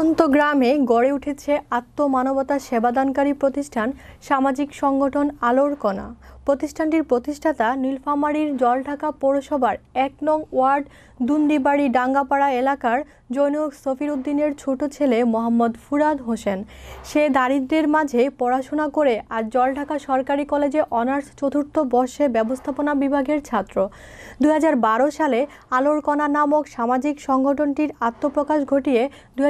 প্রত্যন্ত গ্রামে গড়ে উঠেছে আত্মমানবতা সেবাদানকারী প্রতিষ্ঠান সামাজিক সংগঠন আলোর কণা প্রতিষ্ঠানটির প্রতিষ্ঠাতা নীলফামারীর জলঢাকা পৌরসভার এক নং ওয়ার্ড দুন্দিবাড়ি ডাঙ্গাপাড়া এলাকার জৈনক সফির উদ্দিনের ছোট ছেলে মোহাম্মদ ফুরাদ হোসেন সে দারিদ্রের মাঝে পড়াশোনা করে আজ জলঢাকা সরকারি কলেজে অনার্স চতুর্থ বর্ষে ব্যবস্থাপনা বিভাগের ছাত্র দু সালে আলোর কণা নামক সামাজিক সংগঠনটির আত্মপ্রকাশ ঘটিয়ে দু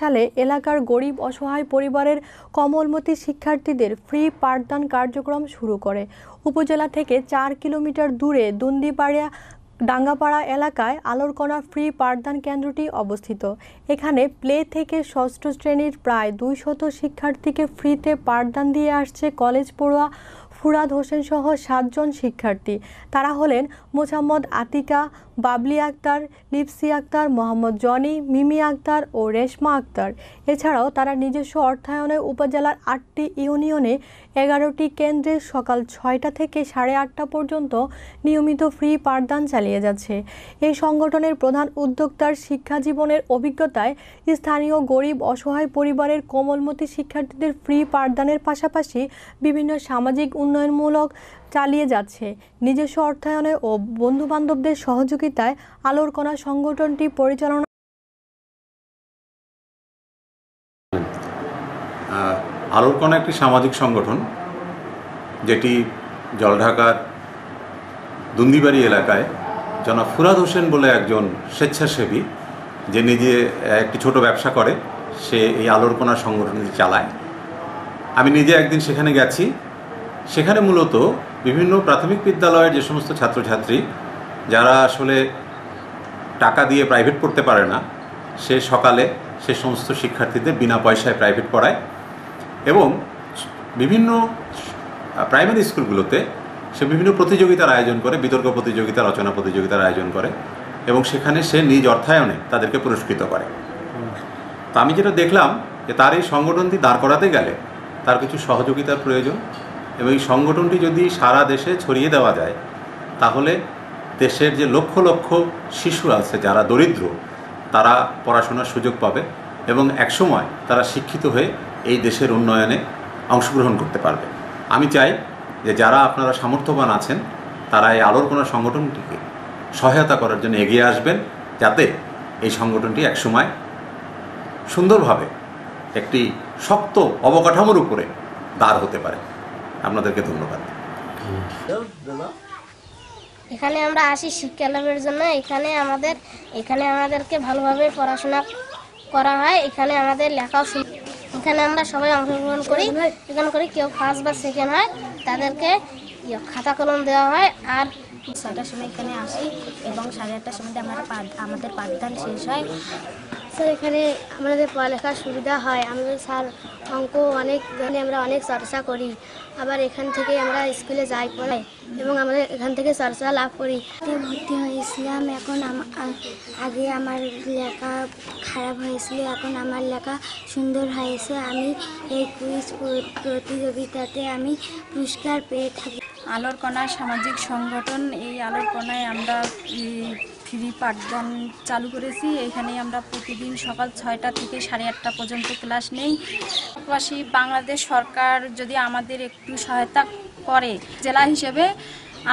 সালে এলাকার গরিব অসহায় পরিবারের কমলমতি শিক্ষার্থীদের ফ্রি পাঠদান কার্যক্রম শুরু করে উপজেলা থেকে চার কিলোমিটার দূরে দন্দিপাড়িয়া ডাঙ্গাপাড়া এলাকায় আলোরকণা ফ্রি পাঠদান কেন্দ্রটি অবস্থিত এখানে প্লে থেকে ষষ্ঠ শ্রেণীর প্রায় দুইশত শিক্ষার্থীকে ফ্রিতে পাঠদান দিয়ে আসছে কলেজ পড়ুয়া ফুরাদ হোসেন সহ সাতজন শিক্ষার্থী তারা হলেন মোসাম্মদ আতিকা বাবলি আক্তার লিপসি আক্তার মোহাম্মদ জনি মিমি আক্তার ও রেশমা আক্তার এছাড়াও তারা নিজস্ব অর্থায়নে উপজেলার আটটি ইউনিয়নে এগারোটি কেন্দ্রে সকাল ছয়টা থেকে সাড়ে আটটা পর্যন্ত নিয়মিত ফ্রি পাঠদান চালিয়ে যাচ্ছে এই সংগঠনের প্রধান উদ্যোক্তার শিক্ষা জীবনের অভিজ্ঞতায় স্থানীয় গরিব অসহায় পরিবারের কোমলমতি শিক্ষার্থীদের ফ্রি পাঠদানের পাশাপাশি বিভিন্ন সামাজিক উন্নয়ন উন্নয়নমূলক চালিয়ে যাচ্ছে নিজস্ব অর্থায়নে ও বন্ধুবান্ধবদের সহযোগিতায় আলোর কণা সংগঠনটি পরিচালনা আলোর কণা একটি সামাজিক সংগঠন যেটি জলঢাকার দুন্দিবাড়ি এলাকায় জনাব ফুরাদ হোসেন বলে একজন স্বেচ্ছাসেবী যে নিজে একটি ছোট ব্যবসা করে সে এই কণা সংগঠনটি চালায় আমি নিজে একদিন সেখানে গেছি সেখানে মূলত বিভিন্ন প্রাথমিক বিদ্যালয়ের যে সমস্ত ছাত্রছাত্রী যারা আসলে টাকা দিয়ে প্রাইভেট পড়তে পারে না সে সকালে সে সমস্ত শিক্ষার্থীদের বিনা পয়সায় প্রাইভেট পড়ায় এবং বিভিন্ন প্রাইমারি স্কুলগুলোতে সে বিভিন্ন প্রতিযোগিতার আয়োজন করে বিতর্ক প্রতিযোগিতা রচনা প্রতিযোগিতার আয়োজন করে এবং সেখানে সে নিজ অর্থায়নে তাদেরকে পুরস্কৃত করে তো আমি যেটা দেখলাম যে তার এই সংগঠনটি দাঁড় করাতে গেলে তার কিছু সহযোগিতার প্রয়োজন এবং এই সংগঠনটি যদি সারা দেশে ছড়িয়ে দেওয়া যায় তাহলে দেশের যে লক্ষ লক্ষ শিশু আছে যারা দরিদ্র তারা পড়াশোনার সুযোগ পাবে এবং একসময় তারা শিক্ষিত হয়ে এই দেশের উন্নয়নে অংশগ্রহণ করতে পারবে আমি চাই যে যারা আপনারা সামর্থ্যবান আছেন তারা এই কোনো সংগঠনটিকে সহায়তা করার জন্য এগিয়ে আসবেন যাতে এই সংগঠনটি একসময় সুন্দরভাবে একটি শক্ত অবকাঠামোর উপরে দাঁড় হতে পারে আপনাদেরকে ধন্যবাদ এখানে আমরা আসি শিক্ষা লাভের জন্য এখানে আমাদের এখানে আমাদেরকে ভালোভাবে পড়াশোনা করা হয় এখানে আমাদের লেখাও এখানে আমরা সবাই অংশগ্রহণ করি এখানে করি কেউ ফার্স্ট বা সেকেন্ড হয় তাদেরকে ইয়ে খাতা কলম দেওয়া হয় আর ছটার সময় এখানে আসি এবং সাড়ে আটটার সময় আমাদের আমাদের পাঠদান শেষ হয় স্যার এখানে আমাদের পড়ালেখার সুবিধা হয় আমাদের স্যার অঙ্ক অনেক আমরা অনেক চর্চা করি আবার এখান থেকে আমরা স্কুলে যাই পড়াই এবং আমরা এখান থেকে চর্চা লাভ করি ভর্তি হয়েছিলাম এখন আগে আমার লেখা খারাপ হয়েছিল এখন আমার লেখা সুন্দর হয়েছে আমি এই কুইজ প্রতিযোগিতাতে আমি পুরস্কার পেয়ে থাকি আলোর কণা সামাজিক সংগঠন এই আলোর কণায় আমরা ফ্রি পাঠদান চালু করেছি এখানে আমরা প্রতিদিন সকাল ছয়টা থেকে সাড়ে আটটা পর্যন্ত ক্লাস নেই পাশাপাশি বাংলাদেশ সরকার যদি আমাদের একটু সহায়তা করে জেলা হিসেবে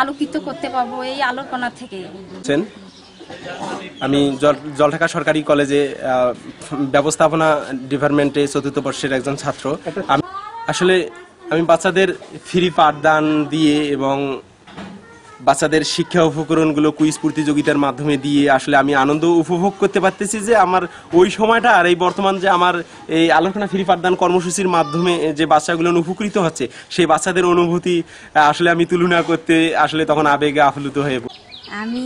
আলোকিত করতে পারবো এই আলোকনা থেকে আমি জল ঢাকা সরকারি কলেজে ব্যবস্থাপনা ডিপার্টমেন্টে চতুর্থ বর্ষের একজন ছাত্র আমি আসলে আমি বাচ্চাদের ফ্রি পাঠদান দিয়ে এবং বাচ্চাদের শিক্ষা উপকরণগুলো কুইজ প্রতিযোগিতার মাধ্যমে দিয়ে আসলে আমি আনন্দ উপভোগ করতে পারতেছি যে আমার ওই সময়টা আর এই বর্তমান যে আমার এই আলোচনা ফ্রি পাঠদান কর্মসূচির মাধ্যমে যে বাচ্চাগুলো উপকৃত হচ্ছে সেই বাচ্চাদের অনুভূতি আসলে আমি তুলনা করতে আসলে তখন আবেগে আপ্লুত হয়ে আমি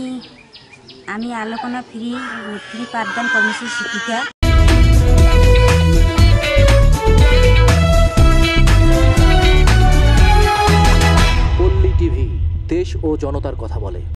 আমি আলোচনা ফিরি ফিরি পাঠদান কর্মসূচির শিক্ষিকা জনতার কথা বলে